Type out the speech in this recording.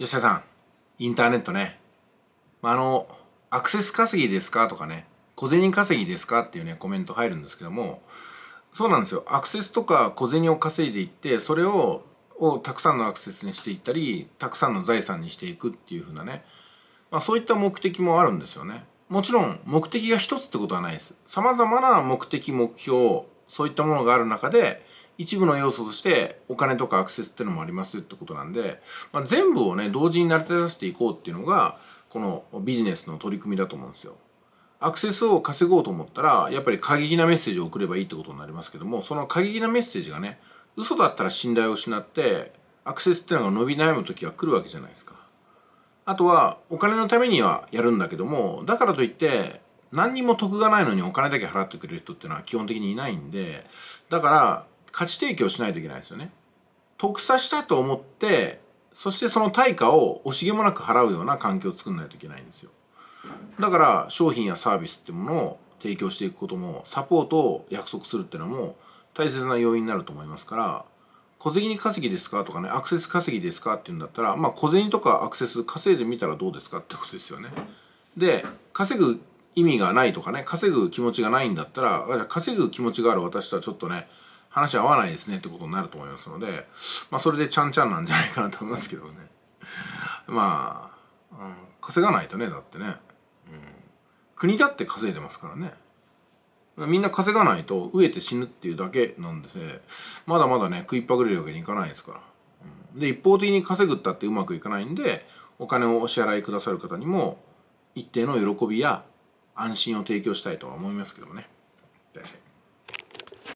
吉田さん、インターネットね。まあ、あの、アクセス稼ぎですかとかね、小銭稼ぎですかっていうね、コメント入るんですけども、そうなんですよ。アクセスとか小銭を稼いでいって、それを、をたくさんのアクセスにしていったり、たくさんの財産にしていくっていう風なね、まあ、そういった目的もあるんですよね。もちろん、目的が一つってことはないです。様々な目的、目標、そういったものがある中で、一部の要素としてお金とかアクセスっていうのもありますってことなんで、まあ、全部をね同時に成り立たせていこうっていうのがこのビジネスの取り組みだと思うんですよ。アクセスを稼ごうと思ったらやっぱり過激なメッセージを送ればいいってことになりますけどもその過激なメッセージがね嘘だったら信頼を失ってアクセスっていうのが伸び悩む時が来るわけじゃないですか。あとはお金のためにはやるんだけどもだからといって何にも得がないのにお金だけ払ってくれる人っていうのは基本的にいないんでだから価値提供しないといけないですよね。得さしたと思って、そしてその対価を惜しげもなく払うような環境を作んないといけないんですよ。だから商品やサービスってものを提供していくことも、サポートを約束するっていうのも大切な要因になると思いますから、小銭稼ぎですかとかね、アクセス稼ぎですかっていうんだったら、まあ小銭とかアクセス稼いでみたらどうですかってことですよね。で、稼ぐ意味がないとかね、稼ぐ気持ちがないんだったら、稼ぐ気持ちがある私とはちょっとね、話合わないですねってことになると思いますので、まあ、それでちゃんちゃんなんじゃないかなと思いますけどね。まあ、うん、稼がないとね、だってね。うん、国だって稼いでますからね。みんな稼がないと飢えて死ぬっていうだけなんで、ね、まだまだね、食いっぱぐれるわけにいかないですから。うん、で、一方的に稼ぐったってうまくいかないんで、お金をお支払いくださる方にも、一定の喜びや安心を提供したいとは思いますけどもね。